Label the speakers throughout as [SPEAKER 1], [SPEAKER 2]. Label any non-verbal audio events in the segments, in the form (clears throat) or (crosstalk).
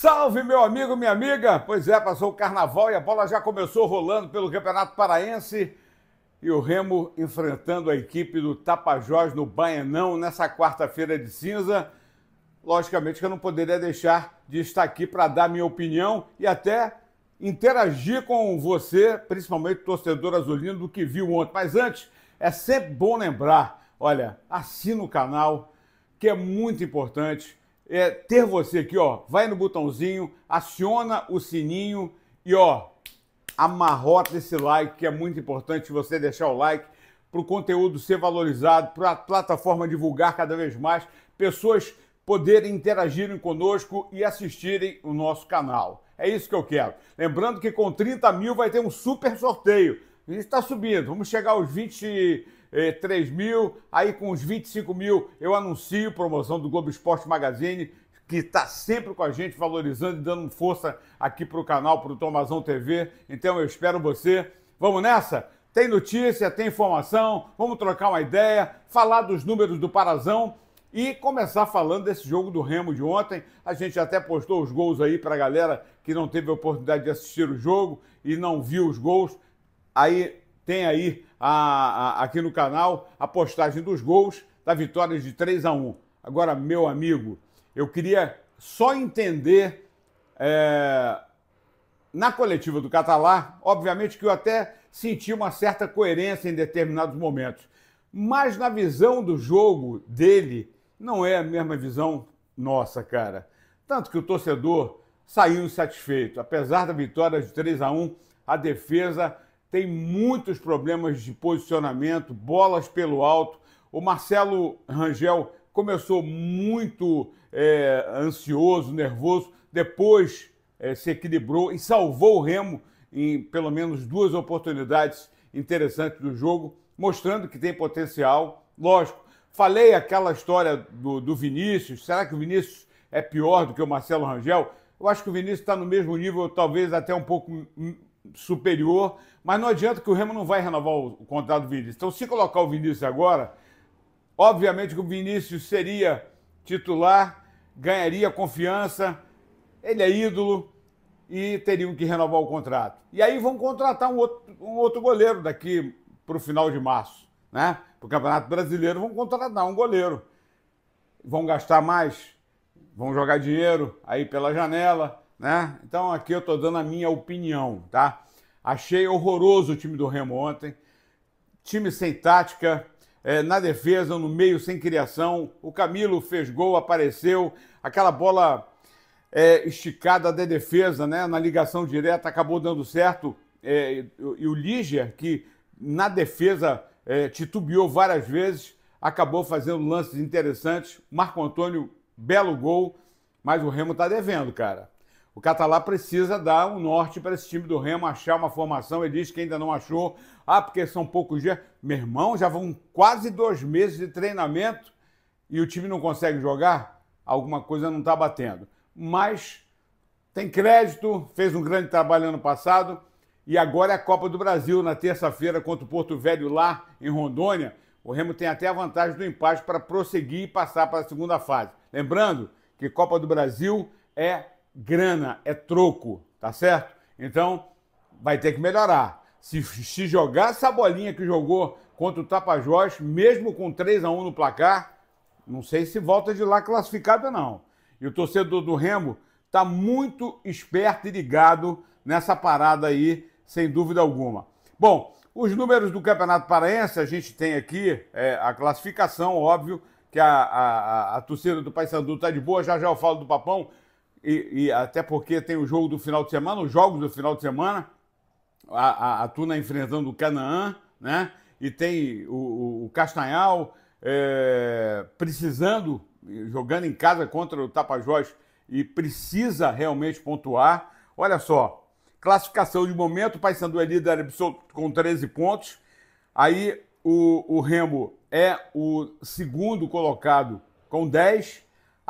[SPEAKER 1] Salve, meu amigo, minha amiga! Pois é, passou o carnaval e a bola já começou rolando pelo Campeonato Paraense. E o Remo enfrentando a equipe do Tapajós no Baianão nessa quarta-feira de cinza. Logicamente que eu não poderia deixar de estar aqui para dar minha opinião e até interagir com você, principalmente torcedor azulino, do que viu ontem. Mas antes, é sempre bom lembrar: olha, assina o canal, que é muito importante é, ter você aqui, ó, vai no botãozinho, aciona o sininho e, ó, amarrota esse like, que é muito importante você deixar o like para o conteúdo ser valorizado, para a plataforma divulgar cada vez mais, pessoas poderem interagirem conosco e assistirem o nosso canal. É isso que eu quero. Lembrando que com 30 mil vai ter um super sorteio. A gente está subindo, vamos chegar aos 20 eh, 3 mil, aí com os 25 mil eu anuncio promoção do Globo Esporte Magazine, que está sempre com a gente, valorizando e dando força aqui para o canal, para o Tomazão TV. Então eu espero você. Vamos nessa? Tem notícia, tem informação, vamos trocar uma ideia, falar dos números do Parazão e começar falando desse jogo do Remo de ontem. A gente até postou os gols aí para a galera que não teve a oportunidade de assistir o jogo e não viu os gols. Aí tem aí a, a, aqui no canal a postagem dos gols da vitória de 3 a 1. Agora, meu amigo, eu queria só entender é, na coletiva do Catalá, obviamente que eu até senti uma certa coerência em determinados momentos, mas na visão do jogo dele não é a mesma visão nossa, cara. Tanto que o torcedor saiu insatisfeito, apesar da vitória de 3 a 1, a defesa tem muitos problemas de posicionamento, bolas pelo alto. O Marcelo Rangel começou muito é, ansioso, nervoso, depois é, se equilibrou e salvou o Remo em pelo menos duas oportunidades interessantes do jogo, mostrando que tem potencial. Lógico, falei aquela história do, do Vinícius. Será que o Vinícius é pior do que o Marcelo Rangel? Eu acho que o Vinícius está no mesmo nível, talvez até um pouco superior, mas não adianta que o Remo não vai renovar o, o contrato do Vinícius. Então, se colocar o Vinícius agora, obviamente que o Vinícius seria titular, ganharia confiança, ele é ídolo e teriam que renovar o contrato. E aí vão contratar um outro, um outro goleiro daqui para o final de março, né? Para o Campeonato Brasileiro vão contratar um goleiro. Vão gastar mais, vão jogar dinheiro aí pela janela né? Então aqui eu tô dando a minha opinião, tá? Achei horroroso o time do Remo ontem. Time sem tática, é, na defesa, no meio, sem criação. O Camilo fez gol, apareceu. Aquela bola é, esticada da defesa, né? Na ligação direta, acabou dando certo. É, e, o Lígia, que na defesa é, titubeou várias vezes, acabou fazendo lances interessantes. Marco Antônio, belo gol. Mas o Remo tá devendo, cara. O Catalá precisa dar um norte para esse time do Remo, achar uma formação. Ele diz que ainda não achou. Ah, porque são poucos dias. Meu irmão, já vão quase dois meses de treinamento e o time não consegue jogar? Alguma coisa não está batendo. Mas tem crédito, fez um grande trabalho ano passado. E agora é a Copa do Brasil, na terça-feira, contra o Porto Velho, lá em Rondônia. O Remo tem até a vantagem do empate para prosseguir e passar para a segunda fase. Lembrando que Copa do Brasil é grana é troco, tá certo? Então vai ter que melhorar. Se, se jogar essa bolinha que jogou contra o Tapajós, mesmo com 3 a 1 no placar, não sei se volta de lá classificada não. E o torcedor do Remo está muito esperto e ligado nessa parada aí, sem dúvida alguma. Bom, os números do Campeonato Paraense, a gente tem aqui é, a classificação, óbvio, que a, a, a, a torcida do Paysandu está de boa, já já eu falo do Papão, e, e, até porque tem o jogo do final de semana, os jogos do final de semana, a, a, a Tuna enfrentando o Canaã, né? E tem o, o Castanhal é, precisando, jogando em casa contra o Tapajós e precisa realmente pontuar. Olha só, classificação de momento, o Paysandu é líder absoluto com 13 pontos. Aí o, o Remo é o segundo colocado com 10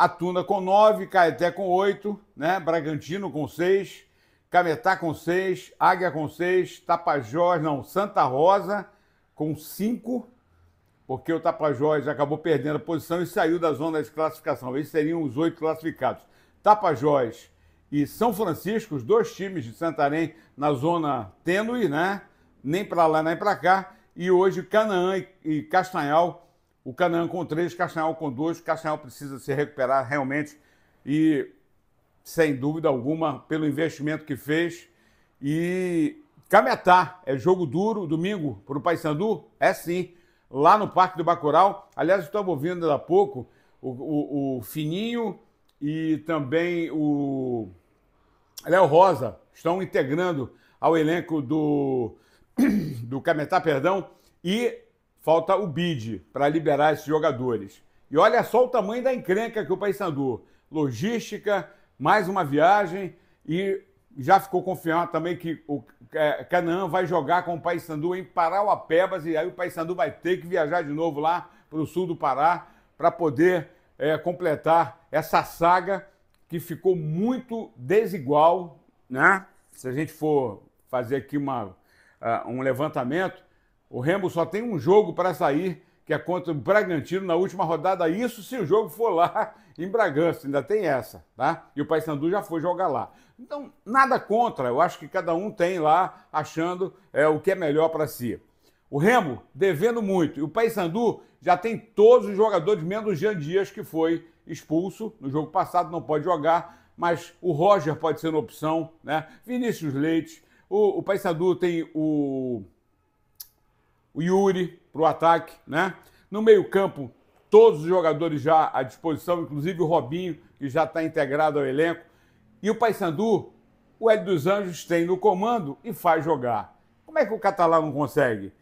[SPEAKER 1] Atuna com 9, Caeté com 8, né? Bragantino com 6, Cametá com 6, Águia com 6, Tapajós, não, Santa Rosa com 5, porque o Tapajós acabou perdendo a posição e saiu da zona de classificação. Esses seriam os oito classificados. Tapajós e São Francisco, os dois times de Santarém na zona tênue, né? Nem para lá, nem para cá. E hoje Canaã e Castanhal o Canaã com três, Castanhal com dois. Castanhal precisa se recuperar realmente e, sem dúvida alguma, pelo investimento que fez. E Cametá é jogo duro, domingo, para o Paysandu? É sim, lá no Parque do Bacurau. Aliás, estou estava ouvindo há pouco o, o, o Fininho e também o Léo Rosa estão integrando ao elenco do, (clears throat) do Cametá, perdão, e Falta o BID para liberar esses jogadores. E olha só o tamanho da encrenca que o Paysandu. Logística, mais uma viagem e já ficou confiado também que o Canaã vai jogar com o Paysandu em Parauapebas e aí o Paysandu vai ter que viajar de novo lá para o sul do Pará para poder é, completar essa saga que ficou muito desigual, né? Se a gente for fazer aqui uma, uh, um levantamento, o Remo só tem um jogo para sair, que é contra o Bragantino na última rodada. Isso se o jogo for lá em Bragança, ainda tem essa, tá? E o Paysandu já foi jogar lá. Então, nada contra, eu acho que cada um tem lá achando é, o que é melhor para si. O Remo devendo muito. E o Paysandu já tem todos os jogadores, menos o Jean Dias, que foi expulso no jogo passado, não pode jogar, mas o Roger pode ser uma opção, né? Vinícius Leite. O, o Paysandu tem o o Yuri para o ataque, né? No meio-campo, todos os jogadores já à disposição, inclusive o Robinho, que já está integrado ao elenco. E o Paysandu, o Hélio dos Anjos tem no comando e faz jogar. Como é que o Catalão não consegue?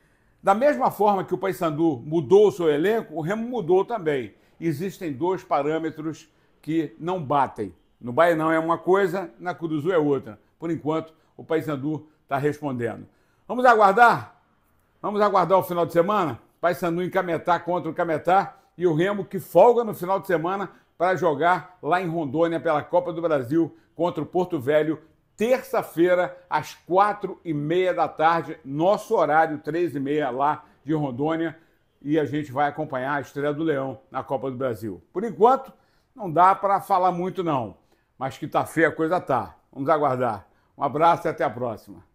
[SPEAKER 1] Da mesma forma que o Paysandu mudou o seu elenco, o Remo mudou também. Existem dois parâmetros que não batem. No Baianão é uma coisa, na Curuzu é outra. Por enquanto, o Paysandu está respondendo. Vamos aguardar Vamos aguardar o final de semana? Paysandu em Cametá contra o Cametá e o Remo que folga no final de semana para jogar lá em Rondônia pela Copa do Brasil contra o Porto Velho, terça-feira, às quatro e meia da tarde, nosso horário, três e meia lá de Rondônia, e a gente vai acompanhar a estreia do Leão na Copa do Brasil. Por enquanto, não dá para falar muito não, mas que tá feia a coisa tá. Vamos aguardar. Um abraço e até a próxima.